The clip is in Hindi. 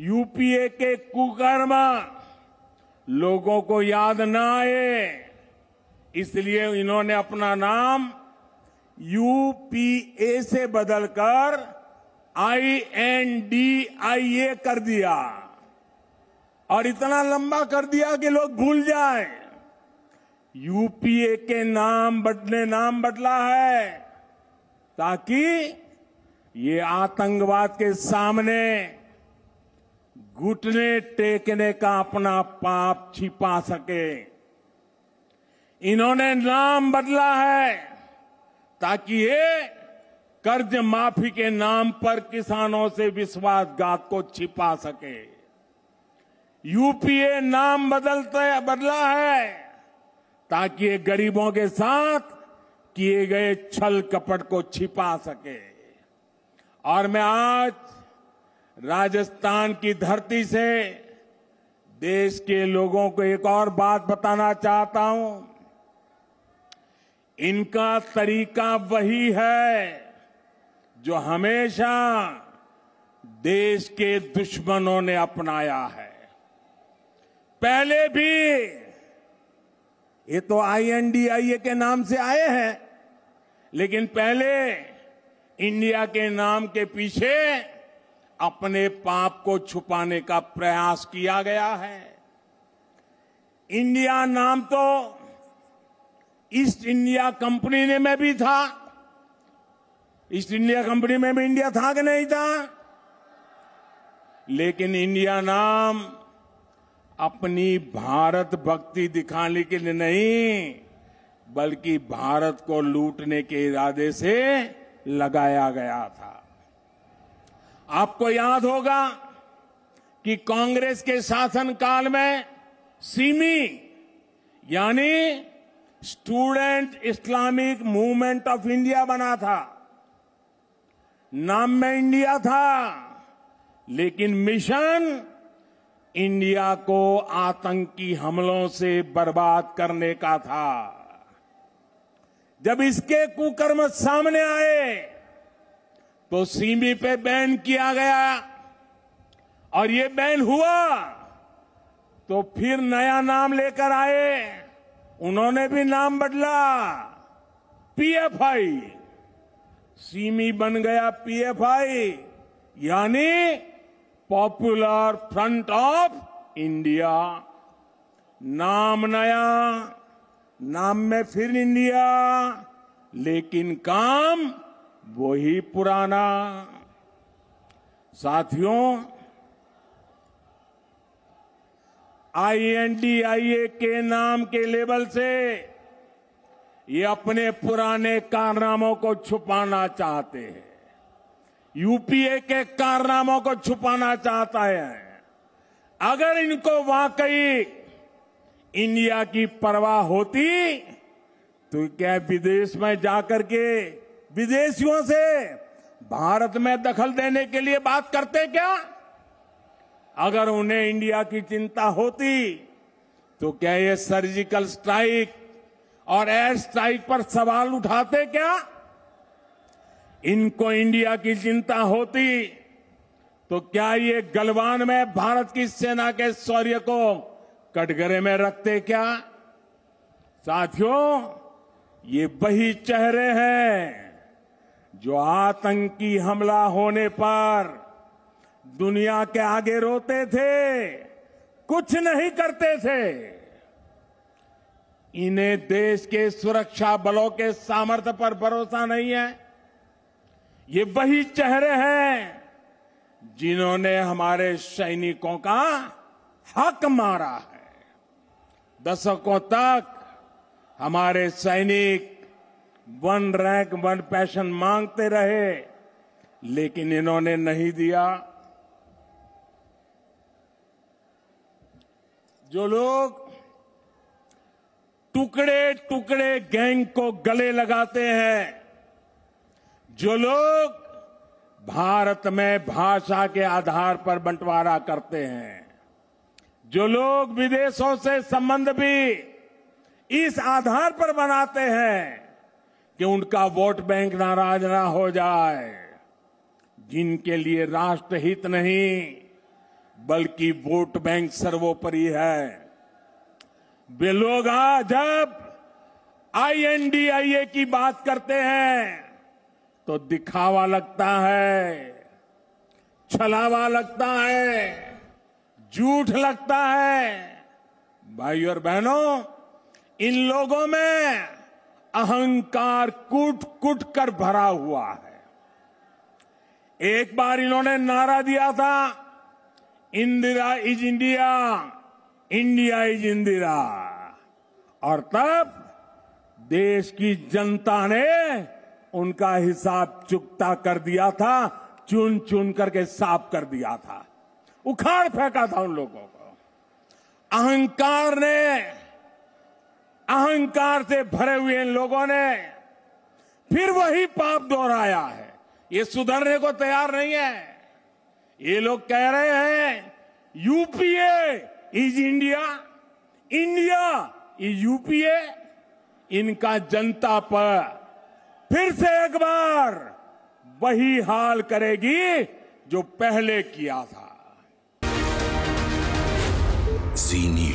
यूपीए के कुकर्म लोगों को याद न आए इसलिए इन्होंने अपना नाम यूपीए से बदलकर आईएनडीआईए कर दिया और इतना लंबा कर दिया कि लोग भूल जाए यूपीए के नाम बदले नाम बदला है ताकि ये आतंकवाद के सामने घुटने टेकने का अपना पाप छिपा सके इन्होंने नाम बदला है ताकि ये कर्ज माफी के नाम पर किसानों से विश्वासघात को छिपा सके यूपीए नाम बदलते बदला है ताकि ये गरीबों के साथ किए गए छल कपट को छिपा सके और मैं आज राजस्थान की धरती से देश के लोगों को एक और बात बताना चाहता हूं इनका तरीका वही है जो हमेशा देश के दुश्मनों ने अपनाया है पहले भी ये तो आईएनडीआईए के नाम से आए हैं लेकिन पहले इंडिया के नाम के पीछे अपने पाप को छुपाने का प्रयास किया गया है इंडिया नाम तो ईस्ट इंडिया कंपनी ने में भी था ईस्ट इंडिया कंपनी में भी इंडिया था कि नहीं था लेकिन इंडिया नाम अपनी भारत भक्ति दिखाने के लिए नहीं बल्कि भारत को लूटने के इरादे से लगाया गया था आपको याद होगा कि कांग्रेस के शासनकाल में सीमी यानी student Islamic movement of India बना था नाम में इंडिया था लेकिन मिशन इंडिया को आतंकी हमलों से बर्बाद करने का था जब इसके कुकर्म सामने आए तो सीमी पे बैन किया गया और ये बैन हुआ तो फिर नया नाम लेकर आए उन्होंने भी नाम बदला पीएफआई सीमी बन गया पीएफआई यानी पॉपुलर फ्रंट ऑफ इंडिया नाम नया नाम में फिर इंडिया लेकिन काम वही पुराना साथियों आईएनडीआईए के नाम के लेबल से ये अपने पुराने कारनामों को छुपाना चाहते हैं यूपीए के कारनामों को छुपाना चाहता है अगर इनको वाकई इंडिया की परवाह होती तो क्या विदेश में जाकर के विदेशियों से भारत में दखल देने के लिए बात करते क्या अगर उन्हें इंडिया की चिंता होती तो क्या ये सर्जिकल स्ट्राइक और एयर स्ट्राइक पर सवाल उठाते क्या इनको इंडिया की चिंता होती तो क्या ये गलवान में भारत की सेना के शौर्य को कटघरे में रखते क्या साथियों ये वही चेहरे हैं जो आतंकी हमला होने पर दुनिया के आगे रोते थे कुछ नहीं करते थे इन्हें देश के सुरक्षा बलों के सामर्थ्य पर भरोसा नहीं है ये वही चेहरे हैं जिन्होंने हमारे सैनिकों का हक मारा है दशकों तक हमारे सैनिक वन रैंक वन पैशन मांगते रहे लेकिन इन्होंने नहीं दिया जो लोग टुकड़े टुकड़े गैंग को गले लगाते हैं जो लोग भारत में भाषा के आधार पर बंटवारा करते हैं जो लोग विदेशों से संबंध भी इस आधार पर बनाते हैं कि उनका वोट बैंक नाराज ना हो जाए जिनके लिए राष्ट्र हित नहीं बल्कि वोट बैंक सर्वोपरि है वे लोग जब आईएनडीआईए की बात करते हैं तो दिखावा लगता है छलावा लगता है झूठ लगता है भाई और बहनों इन लोगों में अहंकार कूट कूट कर भरा हुआ है एक बार इन्होंने नारा दिया था Indira is India India is Indira और तब देश की जनता ने उनका हिसाब चुकता कर दिया था चुन चुन करके साफ कर दिया था उखाड़ फेंका था उन लोगों को अहंकार ने अहंकार से भरे हुए इन लोगों ने फिर वही पाप दोहराया है ये सुधरने को तैयार नहीं है ये लोग कह रहे हैं UPA is India India is UPA इनका जनता पर फिर से एक बार वही हाल करेगी जो पहले किया था जी